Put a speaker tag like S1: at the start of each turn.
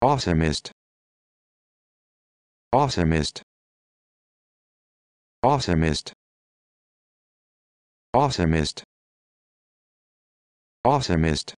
S1: Awesomest. Awesomest. Awesomest. Awesomest. Awesomest.